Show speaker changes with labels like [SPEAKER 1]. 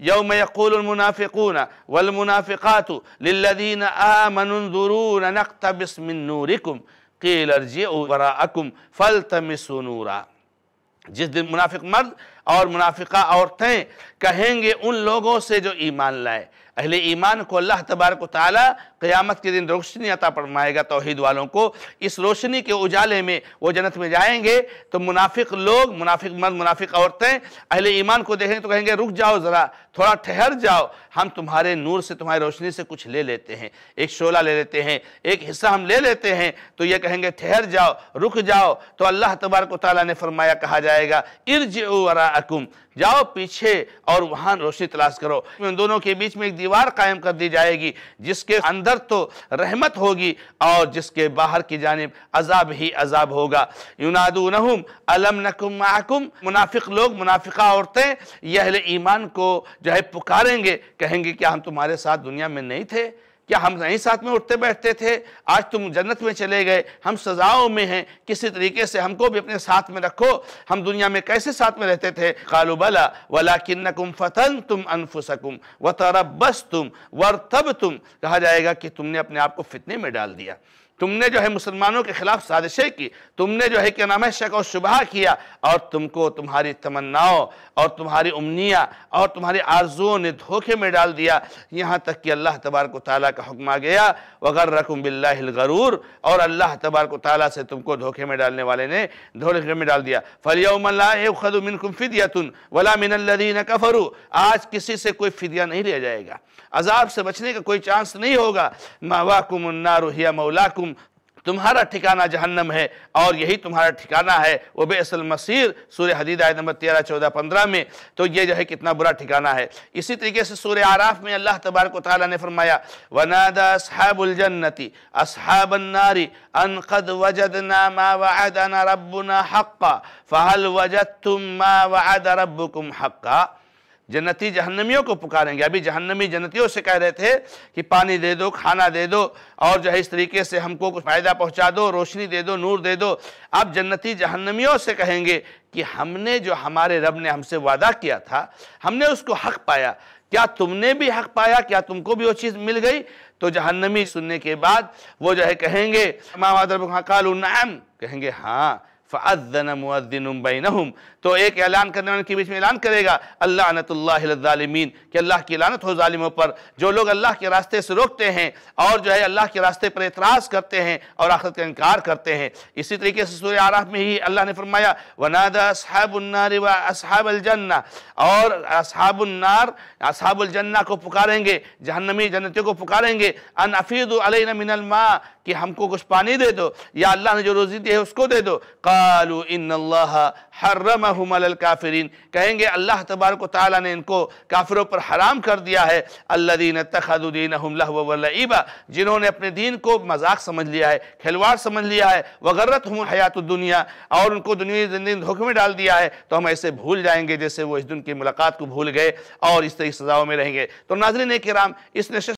[SPEAKER 1] يوم يقول المنافقون والمنافقات للذين آمنوا انظرونا نقتبس من نوركم قيل ارجعوا وراءكم فالتمسوا نورا जिस दिन मुनाफिक اور منافقہ عورتیں کہیں گے ان لوگوں سے جو ایمان لائے اہل ایمان کو اللہ تبارک و تعالی قیامت کے دن روشنی عطا فرمائے گا توحید والوں کو اس روشنی کے اجالے میں وہ جنت میں جائیں گے تو منافق لوگ منافق مرد منافق عورتیں اہل ایمان کو دیکھیں تو کہیں گے رک جاؤ ذرا تھوڑا ٹھہر جاؤ ہم تمہارے نور سے تمہاری روشنی سے کچھ لے لیتے ہیں ایک شعلہ لے لیتے ہیں ایک حصہ ہم لے لیتے ہیں تو یہ کہیں گے ٹھہر جاؤ رک جاؤ تو اللہ تبارک و تعالی نے فرمایا کہا جائے گا ارج اکم جاؤ پیچھے اور وہاں روشنی تلاش کرو ان دونوں کے بیچ میں ایک دیوار قائم کر دی جائے گی جس کے اندر تو رحمت ہوگی اور جس کے باہر کی جانب عذاب ہی عذاب ہوگا یونادونہم علم نکم معکم منافق لوگ منافقہ عورتیں یہ اہل ایمان کو جو ہے پکاریں گے کہیں گے کہ ہم تمہارے ساتھ دنیا میں نہیں تھے کیا ہم نہیں ساتھ میں اٹھتے بیٹھتے تھے آج تم جنت میں چلے گئے ہم سزاؤں میں ہیں کسی طریقے سے ہم کو بھی اپنے ساتھ میں رکھو ہم دنیا میں کیسے ساتھ میں رہتے تھے قالوا بلا ولکنکم فتنتم انفسکم وتربستم ورتبتم کہا جائے گا کہ تم نے اپنے آپ کو فتنے میں ڈال دیا تم نے جو ہے مسلمانوں کے خلاف سازشیں کی تم نے جو ہے کہ ہے شک و شبہ کیا اور تم کو تمہاری تمناؤں اور تمہاری امنیہ اور تمہاری آرزوؤں نے دھوکے میں ڈال دیا یہاں تک کہ اللہ تبارک و تعالیٰ کا حکم آ گیا وَغَرَّكُمْ بِاللَّهِ الْغَرُورِ اور اللہ تبارک و تعالیٰ سے تم کو دھوکے میں ڈالنے والے نے دھوکے میں ڈال دیا فَلْيَوْمَ لَا من مِنْكُمْ فِدْيَةٌ وَلَا مِنَ الَّذِينَ كَفَرُوا آج کسی سے کوئی فدیہ نہیں لیا جائے گا عذاب سے بچنے کا کوئی چانس نہیں ہوگا موا النَّارُ هِيَ مَوْلَاكُمْ تمہارا ٹھکانہ جہنم ہے اور یہی تمہارا ٹھکانہ ہے وہ بے اصل مسیر سورہ حدید آیت نمبر تیرہ چودہ پندرہ میں تو یہ جو ہے کتنا برا ٹھکانہ ہے اسی طریقے سے سورہ عراف میں اللہ تبارک و تعالی نے فرمایا وَنَادَ أَصْحَابُ الْجَنَّةِ أَصْحَابَ النَّارِ أَنْ قَدْ وَجَدْنَا مَا وَعَدَنَا رَبُّنَا حَقَّ فَهَلْ وَجَدْتُمْ مَا وَعَدَ رَبُّكُمْ حَقَّ جنتی جہنمیوں کو پکاریں گے ابھی جہنمی جنتیوں سے کہہ رہے تھے کہ پانی دے دو کھانا دے دو اور جو ہے اس طریقے سے ہم کو کچھ فائدہ پہنچا دو روشنی دے دو نور دے دو اب جنتی جہنمیوں سے کہیں گے کہ ہم نے جو ہمارے رب نے ہم سے وعدہ کیا تھا ہم نے اس کو حق پایا کیا تم نے بھی حق پایا کیا تم کو بھی وہ چیز مل گئی تو جہنمی سننے کے بعد وہ جو ہے کہیں گے کہیں گے ہاں بَيْنَهُمْ تو ایک اعلان کرنے والے بیچ میں اعلان کرے گا اللہ انت اللہ کہ اللہ کی اعلانت ہو ظالموں پر جو لوگ اللہ کے راستے سے روکتے ہیں اور جو ہے اللہ کے راستے پر اعتراض کرتے ہیں اور آخرت کا انکار کرتے ہیں اسی طریقے سے سورہ عراف میں ہی اللہ نے فرمایا وَنَادَ أَصْحَابُ النَّارِ وَأَصْحَابَ الْجَنَّةِ اور اصحاب النار اصحاب الجنہ کو پکاریں گے جہنمی جنتیوں کو پکاریں گے انفید اللہ کہ ہم کو کچھ پانی دے دو یا اللہ نے جو روزی دی ہے اس کو دے دو قالوا ان اللہ حرمہم علی الکافرین کہیں گے اللہ تبارک و تعالی نے ان کو کافروں پر حرام کر دیا ہے الذین اتخذوا دینہم لہوا ولعبا جنہوں نے اپنے دین کو مذاق سمجھ لیا ہے کھلواڑ سمجھ لیا ہے وغرتہم حیات الدنیا اور ان کو دنیا زندگی دھوکے میں ڈال دیا ہے تو ہم ایسے بھول جائیں گے جیسے وہ اس دن کی ملاقات کو بھول گئے اور اس طرح سزاؤں میں رہیں گے تو ناظرین کرام اس نے